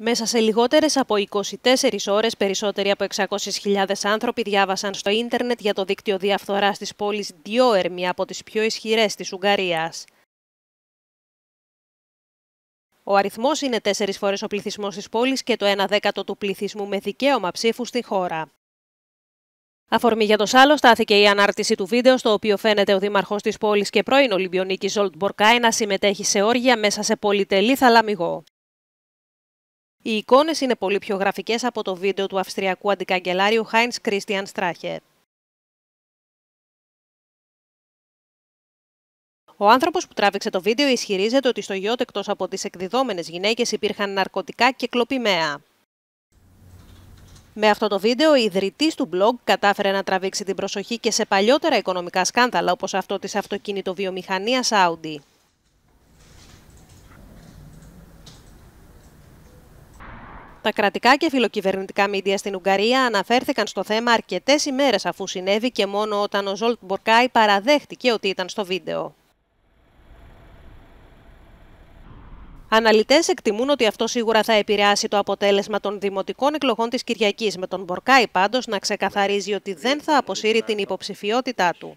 Μέσα σε λιγότερες από 24 ώρες, περισσότεροι από 600.000 άνθρωποι διάβασαν στο ίντερνετ για το δίκτυο διαφθοράς της πόλης Διόερμη από τις πιο ισχυρές της Ουγγαρίας. Ο αριθμός είναι τέσσερις φορές ο πληθυσμός της πόλης και το 1 δέκατο του πληθυσμού με δικαίωμα ψήφου στη χώρα. Αφορμή για το σάλο στάθηκε η ανάρτηση του βίντεο, στο οποίο φαίνεται ο δήμαρχος της πόλης και πρώην Ολυμπιονίκης Ζολτ Μπορκάι να συμμετέχει σε όργια μέσα σε πολυτελή θαλαμιγό. Οι εικόνες είναι πολύ πιο γραφικές από το βίντεο του Αυστριακού αντικαγκελάριου Χάινς Κρίστιαν Στράχε. Ο άνθρωπος που τράβηξε το βίντεο ισχυρίζεται ότι στο γιότ εκτός από τις εκδιδόμενες γυναίκες υπήρχαν ναρκωτικά και κλοπημαία. Με αυτό το βίντεο, ο ιδρυτής του blog κατάφερε να τραβήξει την προσοχή και σε παλιότερα οικονομικά σκάνδαλα όπως αυτό της αυτοκίνητο Audi. Τα κρατικά και φιλοκυβερνητικά μίντια στην Ουγγαρία αναφέρθηκαν στο θέμα αρκετές ημέρες αφού συνέβη και μόνο όταν ο Ζολτ Μπορκάη παραδέχτηκε ότι ήταν στο βίντεο. Αναλυτές εκτιμούν ότι αυτό σίγουρα θα επηρεάσει το αποτέλεσμα των δημοτικών εκλογών της Κυριακής, με τον Μπορκάη πάντως να ξεκαθαρίζει ότι δεν θα αποσύρει την υποψηφιότητά του.